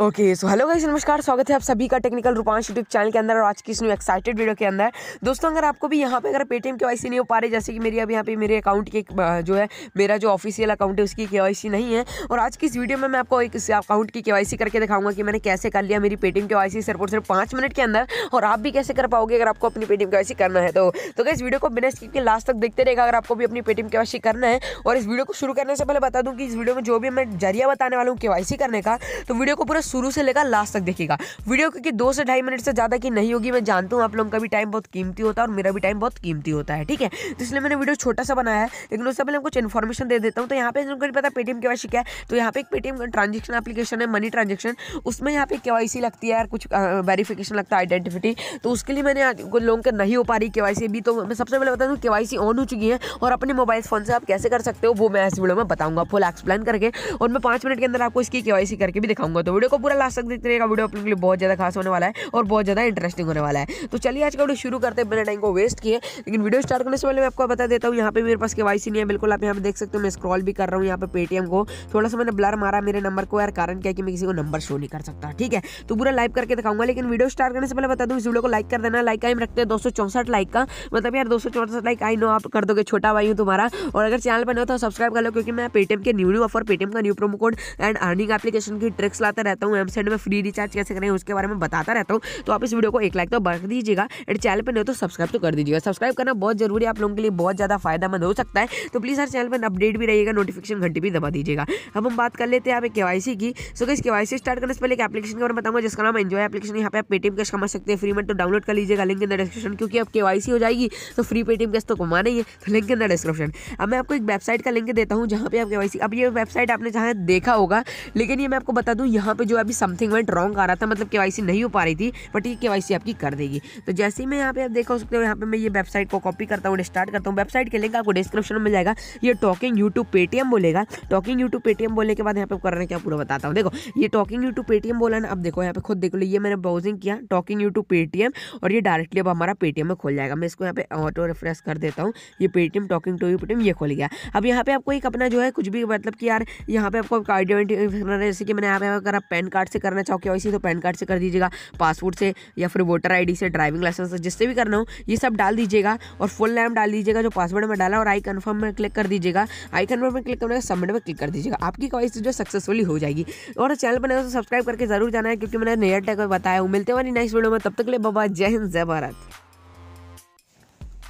okay so hello guys नमस्कार स्वागत है आप सभी का टेक्निकल रूपांश यूट्यूब चैनल के अंदर और आज की इस न्यू एक्साइटेड वीडियो के अंदर दोस्तों अगर आपको भी यहाँ पे अगर पेटीएम के वाई नहीं हो पा रही जैसे कि मेरी अब यहाँ पे मेरे अकाउंट के जो है मेरा जो ऑफिशियल अकाउंट है उसकी के नहीं है और आज की इस वीडियो में मैं आपको एक अकाउंट की के करके दिखाऊंगा कि मैंने कैसे कर लिया मेरी पेटीएम के वाई सिर्फ और सिर्फ पाँच मिनट के अंदर और आप भी कैसे कर पाओगे अगर आपको अपनी पेटीएम के करना है तो तो इस वीडियो को बिना स्किप के लास्ट तक देखते रहेगा अगर आपको भी अपनी पेटीएम के करना है और इस वीडियो को शुरू करने से पहले बता दूँ कि इस वीडियो में जो भी मैं जरिया बताने वाला हूँ के करने का तो वीडियो को पूरा शुरू से लेकर लास्ट तक देखिएगा वीडियो क्योंकि दो से ढाई मिनट से ज़्यादा की नहीं होगी मैं जानता हूँ आप लोगों का भी टाइम बहुत कीमती होता है और मेरा भी टाइम बहुत कीमती होता है ठीक है तो इसलिए मैंने वीडियो छोटा सा बनाया है लेकिन उससे पहले कुछ इन्फॉर्मेशन दे देता हूँ तो यहाँ पे नहीं पता पेटीएम के वाई क्या है तो यहाँ पे एक पेटीएम ट्रांजेक्शन एप्लीकेशन है मनी ट्रांजेक्शन उसमें यहाँ पे के लगती है कुछ वेरीफिकेशन लगता है आइडेंटिटी तो उसके लिए मैंने कुछ लोगों के नहीं हो पा रही के भी तो मैं सबसे पहले बता दूँ के ऑन हो चुकी है और अपने मोबाइल फ़ोन से आप कैसे कर सकते हो वो मैं इस वीडियो में बताऊँगा फुल एक्सप्लेन करके और मैं पांच मिनट के अंदर आपको इसकी केवाईसी करके भी दिखाऊंगा तो वीडियो को पूरा लास्ट तक देखते रहेगा वीडियो आप लोगों के लिए बहुत ज़्यादा खास होने वाला है और बहुत ज़्यादा इंटरेस्टिंग होने वाला है तो चलिए आज का वीडियो शुरू करते हैं बिना टाइम को वेस्ट किए लेकिन वीडियो स्टार्ट करने से पहले मैं आपको बता देता हूँ यहाँ पे मेरे पास के नहीं है बिल्कुल आप यहाँ पे देख सकते हो मैं स्क्रॉल भी कर रहा हूँ यहाँ पे पेटीएम को थोड़ा सा मैंने ब्लर मारा मेरे नंबर को यार कारण क्या कि मैं किसी को नंबर शो नहीं कर सकता ठीक है तो पूरा लाइव करके दिखाऊंगा लेकिन वीडियो स्टार्ट करने से पहले बता दूँ इस वीडियो को लाइक कर देना लाइक आइम रखते हैं दो लाइक का मतलब यार दो लाइक आई नो आप कर दोगे छोटा भाई हूँ तुम्हारा और अगर चैनल पर हो तो सब्सक्राइब कर लो क्योंकि मैं पेटीएम के न्यू न्यू ऑफर पेटीएम का new promo code and earning application की ट्रिक्स लाता रहता हूँ हूँ वेबसाइट में फ्री रिचार्ज कैसे करें उसके बारे में बताता रहता हूँ तो आप इस वीडियो को एक लाइक तो बढ़ दीजिएगा एंड चैनल पर नहीं तो सब्सक्राइब तो कर दीजिएगा सब्सक्राइब करना बहुत जरूरी आप लोगों के लिए बहुत ज़्यादा फायदेमंद हो सकता है तो प्लीज़ हर चैनल पर अपडेट भी रहिएगा नोटिफिकेशन घंटी भी दबा दीजिएगा अब हम बात कर लेते हैं आप के वाई की सो कैसे के स्टार्ट करने से पहले एक एप्लीकेशन के बारे में बताऊँगा जिसका नाम एंजॉय एप्लीकेशन यहाँ पे आप पेटीएम कैश कमा सकते हैं फ्री में तो डाउनलोड कर लीजिएगा लिंक इन द डिस्क्रिप्शन क्योंकि अब के हो जाएगी तो फ्री पेटीएम कैश तो कमा नहीं है तो लिंक इन द डिस्क्रिप्शन अब मैं आपको एक वेबसाइट का लिंक देता हूँ जहाँ पे आप के अब ये वेबसाइट आपने जहाँ देखा होगा लेकिन ये मैं आपको बता दूँ यहाँ पे जो अभी समथिंग वेंट रॉन्ग आ रहा था मतलब के नहीं हो पा रही थी बट ये के आपकी कर देगी तो जैसे ही मैं यहाँ पे आप देखा सकते हो यहाँ पे मैं ये वेबसाइट को कॉपी करता हूँ स्टार्ट करता हूँ वेबसाइट के लिंक आपको डिस्क्रिप्शन में मिल जाएगा ये टॉकिंग यूट्यूब पेटीएम बोलेगा टॉकिंग यूट्यूब पेटीएम बोलने के बाद यहाँ पे करने क्या पूरा बताता हूँ देखो ये टॉकिंग यूट्यूब पेटीएम बोला ना अब देखो यहाँ पे खुद देख लो ये मैंने ब्राउजिंग किया टॉकिंग यूट्यूब पेटीएम और ये डायरेक्टली अब हमारा पेटीएम में खोल जाएगा मैं इसको यहाँ पे ऑटो रिफ्रेश कर देता हूँ ये Paytm talking to you Paytm ये खोल गया अब यहाँ पे आपको एक अपना जो है कुछ भी मतलब कि यार यहाँ पे आपको आइडेंटिफाई जैसे कि मैंने यहाँ पे करा पेन पैन कार्ड से करना चाहो के तो पैन कार्ड से कर दीजिएगा पासपोर्ट से या फिर वोटर आई से ड्राइविंग लाइसेंस से जिससे भी करना हो ये सब डाल दीजिएगा और फुल नेम डाल दीजिएगा जो पासवर्ड में डाला और आई कन्फर्म में क्लिक कर दीजिएगा आई कन्फर्म में क्लिक करने सबमिट में क्लिक कर दीजिएगा आपकी कवाई जो सक्सेसफुली हो जाएगी और चैनल पर तो सब्सक्राइब करके जरूर जाना है क्योंकि मैंने नया टेक बताया हूँ मिलते वाली नेक्स्ट वीडियो में तब तक ले बाबा जय हिंद जय भारत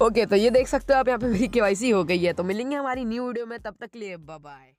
ओके okay, तो ये देख सकते हो आप यहाँ पे मेरी के हो गई है तो मिलेंगे हमारी न्यू वीडियो में तब तक के लिए बाय